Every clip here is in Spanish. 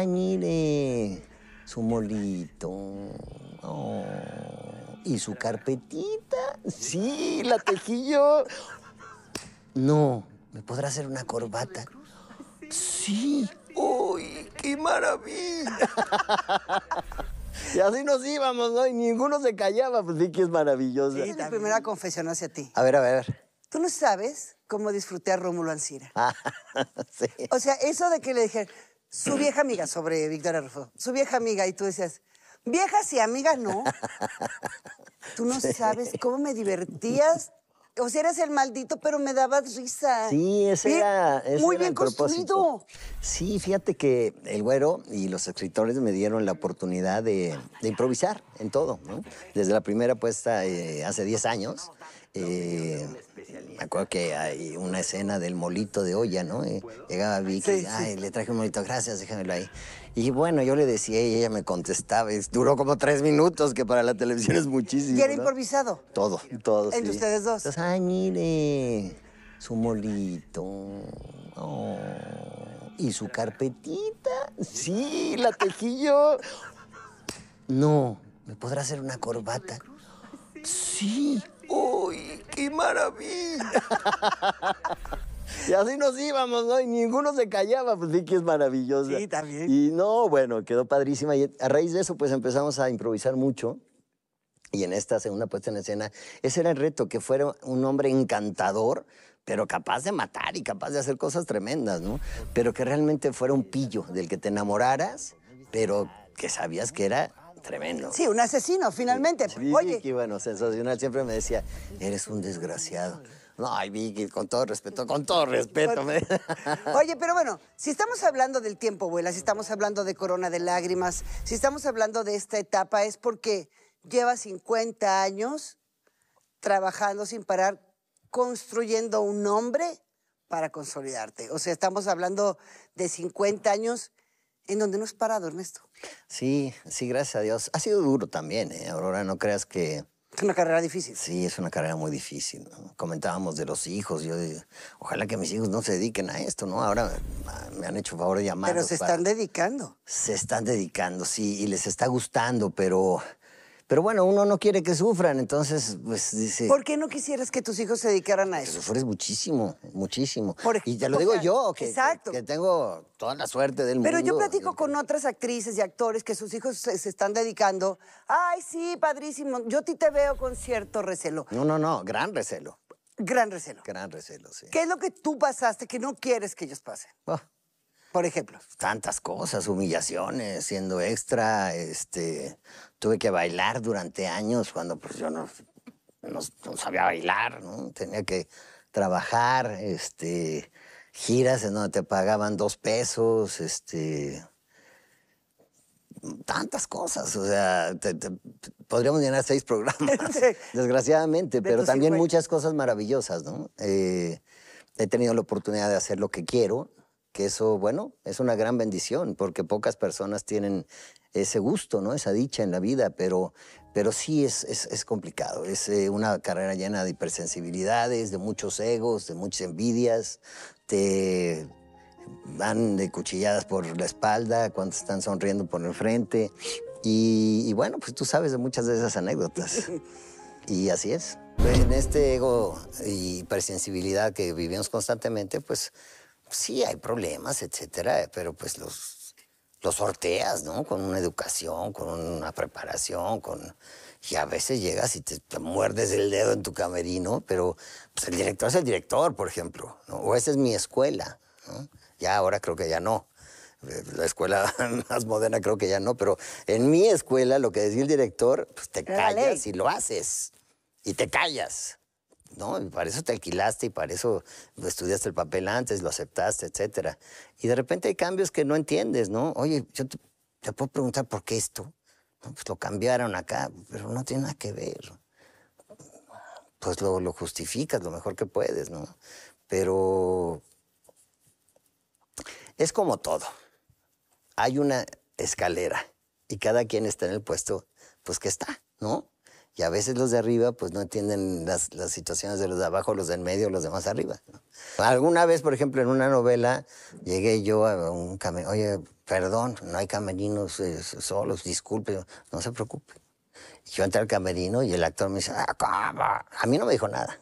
Ay, mire, su molito. Oh, y su carpetita. Sí, la tejí No, ¿me podrá hacer una corbata? Sí. ¡Uy, qué maravilla! Y así nos íbamos, ¿no? Y ninguno se callaba, pues sí que es maravilloso. Y es la primera confesión hacia ti. A ver, a ver, a ver. Tú no sabes cómo disfruté a Rómulo Ancira. O sea, eso de que le dijeron, su vieja amiga sobre Víctor Rufo, su vieja amiga, y tú decías, viejas y amigas no. tú no sabes cómo me divertías. O sea, eras el maldito, pero me dabas risa. Sí, ese era. muy bien construido. Sí, fíjate que el güero y los escritores me dieron la oportunidad de, improvisar en todo, ¿no? Desde la primera puesta eh, hace 10 años eh, me acuerdo que hay una escena del molito de olla, ¿no? Eh, llegaba Vicky, sí, ay, le traje un molito, gracias, déjamelo ahí. Y bueno, yo le decía y ella me contestaba. duró como tres minutos, que para la televisión es muchísimo. ¿Y era improvisado? Todo, todo. ¿Entre ustedes dos? ay, mire, su molito. Oh, y su carpetita. Sí, la tejí No, ¿me podrá hacer una corbata? Sí. ¡Qué maravilla! Y así nos íbamos, ¿no? Y ninguno se callaba, pues que es maravilloso Sí, también. Y no, bueno, quedó padrísima. Y a raíz de eso, pues empezamos a improvisar mucho. Y en esta segunda puesta en escena, ese era el reto, que fuera un hombre encantador, pero capaz de matar y capaz de hacer cosas tremendas, ¿no? Pero que realmente fuera un pillo del que te enamoraras, pero que sabías que era Tremendo. Sí, un asesino, finalmente. Vicky, bueno, sensacional. Siempre me decía, eres un desgraciado. No, ay, Vicky, con todo respeto, con todo respeto. Oye, pero bueno, si estamos hablando del tiempo, abuela, si estamos hablando de Corona de Lágrimas, si estamos hablando de esta etapa, es porque lleva 50 años trabajando sin parar, construyendo un nombre para consolidarte. O sea, estamos hablando de 50 años en donde no es parado, Ernesto. Sí, sí, gracias a Dios. Ha sido duro también, ¿eh? Aurora, no creas que... Es una carrera difícil. Sí, es una carrera muy difícil. Comentábamos de los hijos. Yo ojalá que mis hijos no se dediquen a esto, ¿no? Ahora me han hecho favor de llamar. Pero se están dedicando. Se están dedicando, sí, y les está gustando, pero pero bueno, uno no quiere que sufran, entonces, pues dice. ¿Por qué no quisieras que tus hijos se dedicaran a eso? Sufres muchísimo, muchísimo. y te lo digo yo, que, tengo toda la suerte del mundo. Pero yo platico este con otras actrices y actores que sus hijos se, están dedicando. Ay, sí, padrísimo. Yo a ti te veo con cierto recelo. No, no, no, gran recelo. Gran recelo. Gran recelo, sí. ¿Qué es lo que tú pasaste que no quieres que ellos pasen? Oh. Por ejemplo. Tantas cosas, humillaciones, siendo extra, este, tuve que bailar durante años cuando pues yo no, sabía bailar, ¿no? Tenía que trabajar, este, giras en donde te pagaban dos pesos, este, tantas cosas, o sea, podríamos llenar seis programas, desgraciadamente, pero también muchas cosas maravillosas, ¿no? Eh, he tenido la oportunidad de hacer lo que quiero, que eso, bueno, es una gran bendición, porque pocas personas tienen ese gusto, ¿no? Esa dicha en la vida, pero, pero sí es, es, complicado. Es eh, una carrera llena de hipersensibilidades, de muchos egos, de muchas envidias. Te van de cuchilladas por la espalda, cuando están sonriendo por el frente. Y, y bueno, pues tú sabes de muchas de esas anécdotas. Y así es. En este ego y hipersensibilidad que vivimos constantemente, pues sí hay problemas, etcétera, pero pues los, los sorteas, ¿no? Con una educación, con una preparación, con... Y a veces llegas y te, muerdes el dedo en tu camerino, pero pues, el director es el director, por ejemplo, ¿no? o esa es mi escuela. ¿no? Ya ahora creo que ya no. Eh, la escuela más moderna creo que ya no, pero en mi escuela lo que decía el director, pues te callas y lo haces. Y te callas. ¿no? Y para eso te alquilaste y para eso estudiaste el papel antes, lo aceptaste, etcétera. Y de repente hay cambios que no entiendes, ¿no? Oye, yo te, puedo preguntar por qué esto. pues lo cambiaron acá, pero no tiene nada que ver. Pues lo, lo justificas lo mejor que puedes, ¿no? Pero es como todo. Hay una escalera y cada quien está en el puesto, pues que está, ¿no? Y a veces los de arriba pues no entienden las, situaciones de los de abajo, los de en medio, los demás arriba. Alguna vez, por ejemplo, en una novela llegué yo a un camerino, oye, perdón, no hay camerinos eh, solos, disculpe, no se preocupe. yo entré al camerino y el actor me dice, ah, ¿cómo? A mí no me dijo nada.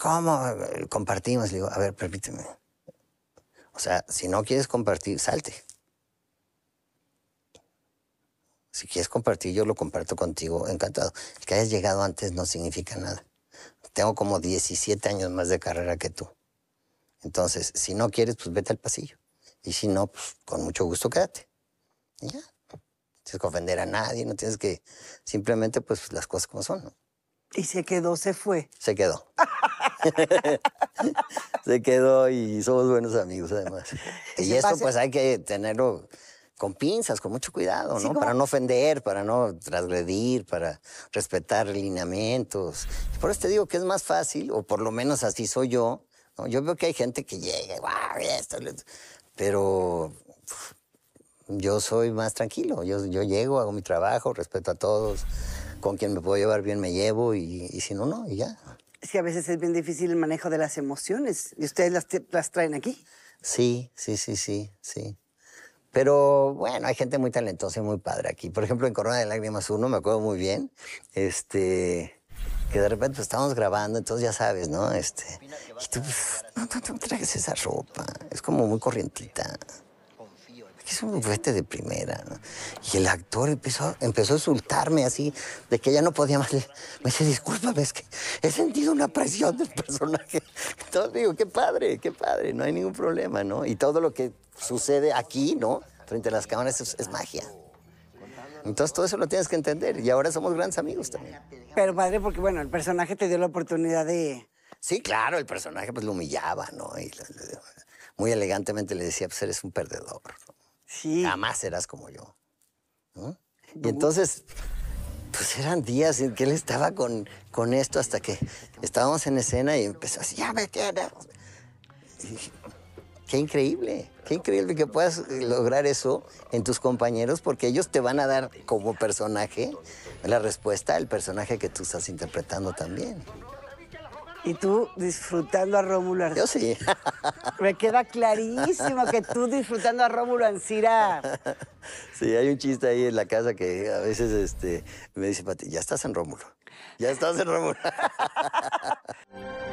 ¿Cómo? Eh, compartimos. Le digo, a ver, permíteme. O sea, si no quieres compartir, salte. Si quieres compartir, yo lo comparto contigo, encantado. El que hayas llegado antes no significa nada. Tengo como 17 años más de carrera que tú. Entonces, si no quieres, pues vete al pasillo. Y si no, pues con mucho gusto quédate. Y ya. No tienes que ofender a nadie, no tienes que. Simplemente, pues las cosas como son, ¿no? Y se quedó, se fue. Se quedó. se quedó y somos buenos amigos, además. Y, eso, pues hay que tenerlo con pinzas, con mucho cuidado, ¿no? para no ofender, para no transgredir, para respetar lineamientos. Por eso te digo que es más fácil, o por lo menos así soy yo. Yo veo que hay gente que llega, guau, esto, pero yo soy más tranquilo. Yo, yo llego, hago mi trabajo, respeto a todos. Con quien me puedo llevar bien me llevo y, si no, no, y ya. Es a veces es bien difícil el manejo de las emociones y ustedes las traen aquí. Sí, sí, sí, sí, sí. Pero bueno, hay gente muy talentosa y muy padre aquí. Por ejemplo, en Corona de Lágrimas 1, me acuerdo muy bien, este, que de repente pues, estábamos grabando, entonces ya sabes, ¿no? Este, y tú, pues, no, esa ropa, es como muy corrientita. es un bufete de primera, ¿no? Y el actor empezó, empezó a insultarme así, de que ya no podía más. Me dice, discúlpame, es que he sentido una presión del personaje. Entonces digo, qué padre, qué padre, no hay ningún problema, ¿no? Y todo lo que sucede aquí, ¿no? Frente a las cámaras es, magia. Entonces todo eso lo tienes que entender y ahora somos grandes amigos también. Pero padre, porque bueno, el personaje te dio la oportunidad de... Sí, claro, el personaje pues lo humillaba, ¿no? Y muy elegantemente le decía, pues eres un perdedor. Sí. Jamás serás como yo. Y entonces, pues eran días en que él estaba con, con esto hasta que estábamos en escena y empezó así, ya me tienes. Qué increíble, qué increíble que puedas eh, lograr eso en tus compañeros porque ellos te van a dar como personaje la respuesta al personaje que tú estás interpretando también. Y tú disfrutando a Rómulo Ancira. Yo sí. Me queda clarísimo que tú disfrutando a Rómulo Ancira. Sí, hay un chiste ahí en la casa que a veces este, me dice, Pati, ya estás en Rómulo. Ya estás en Rómulo.